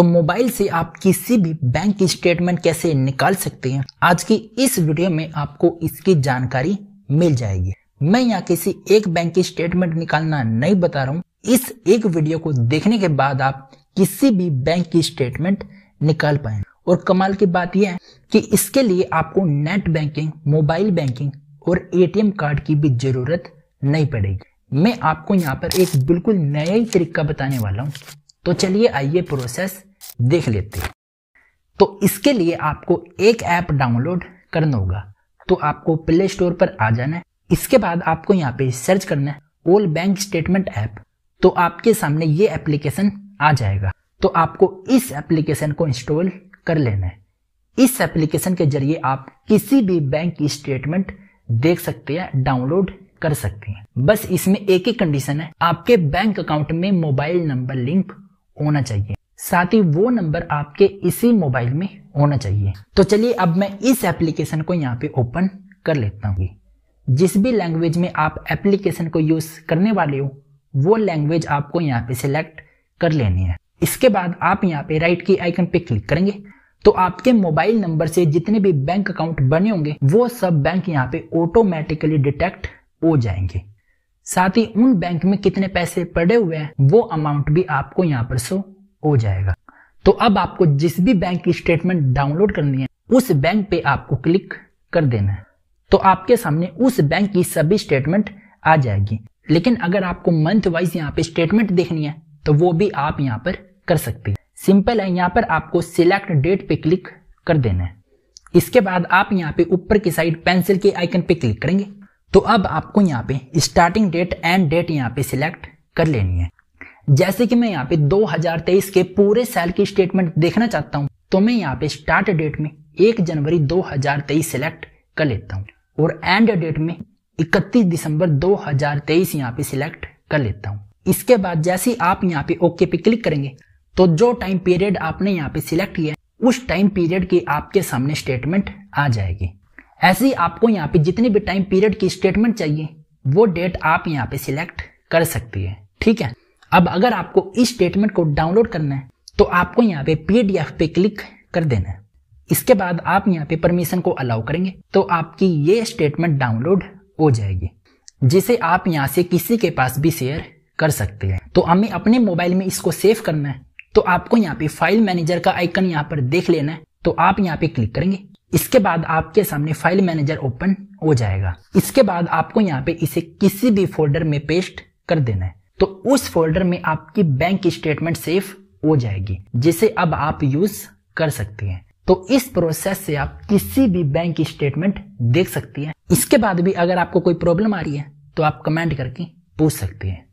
तो मोबाइल से आप किसी भी बैंक स्टेटमेंट कैसे निकाल सकते हैं आज की इस वीडियो में आपको इसकी जानकारी मिल जाएगी मैं यहाँ किसी एक बैंक की स्टेटमेंट निकालना नहीं बता रहा हूँ इस एक वीडियो को देखने के बाद आप किसी भी बैंक की स्टेटमेंट निकाल पाए और कमाल की बात यह है कि इसके लिए आपको नेट बैंकिंग मोबाइल बैंकिंग और एटीएम कार्ड की भी जरूरत नहीं पड़ेगी मैं आपको यहाँ पर एक बिल्कुल नया ही तरीका बताने वाला हूँ तो चलिए आइए प्रोसेस देख लेते हैं तो इसके लिए आपको एक ऐप डाउनलोड करना होगा तो आपको प्ले स्टोर पर आ जाना है इसके बाद आपको यहाँ पे सर्च करना है ओल बैंक स्टेटमेंट ऐप तो आपके सामने ये एप्लीकेशन आ जाएगा तो आपको इस एप्लीकेशन को इंस्टॉल कर लेना है इस एप्लीकेशन के जरिए आप किसी भी बैंक की स्टेटमेंट देख सकते हैं डाउनलोड कर सकते हैं बस इसमें एक ही कंडीशन है आपके बैंक अकाउंट में मोबाइल नंबर लिंक होना चाहिए साथ ही वो नंबर आपके इसी मोबाइल में होना चाहिए तो चलिए अब मैं इस एप्लीकेशन को यहाँ पे ओपन कर लेता हूँ जिस भी लैंग्वेज में आप एप्लीकेशन को यूज करने वाले हो वो लैंग्वेज आपको यहाँ पे सिलेक्ट कर लेनी है इसके बाद आप यहाँ पे राइट की आइकन पे क्लिक करेंगे तो आपके मोबाइल नंबर से जितने भी बैंक अकाउंट बने होंगे वो सब बैंक यहाँ पे ऑटोमेटिकली डिटेक्ट हो जाएंगे साथ ही उन बैंक में कितने पैसे पड़े हुए हैं वो अमाउंट भी आपको यहाँ पर शो हो जाएगा तो अब आपको जिस भी बैंक की स्टेटमेंट डाउनलोड करनी है उस बैंक पे आपको क्लिक कर देना है तो आपके सामने उस बैंक की सभी स्टेटमेंट आ जाएगी लेकिन अगर आपको मंथ वाइज यहाँ पे स्टेटमेंट देखनी है तो वो भी आप यहाँ पर कर सकते हैं सिंपल है यहाँ पर आपको सिलेक्ट डेट पे क्लिक कर देना है इसके बाद आप यहाँ पे ऊपर की साइड पेंसिल के आइकन पे क्लिक करेंगे तो अब आपको यहाँ पे स्टार्टिंग डेट एंड डेट यहाँ पे सिलेक्ट कर लेनी है जैसे कि मैं यहाँ पे 2023 के पूरे साल की स्टेटमेंट देखना चाहता हूँ तो मैं यहाँ पे स्टार्ट डेट में 1 जनवरी 2023 सिलेक्ट कर लेता हूँ और एंड डेट में 31 दिसंबर 2023 यहाँ पे सिलेक्ट कर लेता हूँ इसके बाद जैसे आप यहाँ पे ओके पे क्लिक करेंगे तो जो टाइम पीरियड आपने यहाँ पे सिलेक्ट किया उस टाइम पीरियड की आपके सामने स्टेटमेंट आ जाएगी ऐसे ही आपको यहाँ पे जितने भी टाइम पीरियड की स्टेटमेंट चाहिए वो डेट आप यहाँ पे सिलेक्ट कर सकती है ठीक है अब अगर आपको इस स्टेटमेंट को डाउनलोड करना है तो आपको यहाँ पे पीडीएफ पे क्लिक कर देना है इसके बाद आप यहाँ पे परमिशन को अलाउ करेंगे तो आपकी ये स्टेटमेंट डाउनलोड हो जाएगी जिसे आप यहाँ से किसी के पास भी शेयर कर सकते हैं तो हमें अपने मोबाइल में इसको सेव करना है तो आपको यहाँ पे फाइल मैनेजर का आइकन यहाँ पर देख लेना है तो आप यहाँ पे क्लिक करेंगे इसके बाद आपके सामने फाइल मैनेजर ओपन हो जाएगा इसके बाद आपको यहाँ पे इसे किसी भी फोल्डर में पेस्ट कर देना है तो उस फोल्डर में आपकी बैंक स्टेटमेंट सेफ हो जाएगी जिसे अब आप यूज कर सकते हैं तो इस प्रोसेस से आप किसी भी बैंक स्टेटमेंट देख सकती हैं इसके बाद भी अगर आपको कोई प्रॉब्लम आ रही है तो आप कमेंट करके पूछ सकते हैं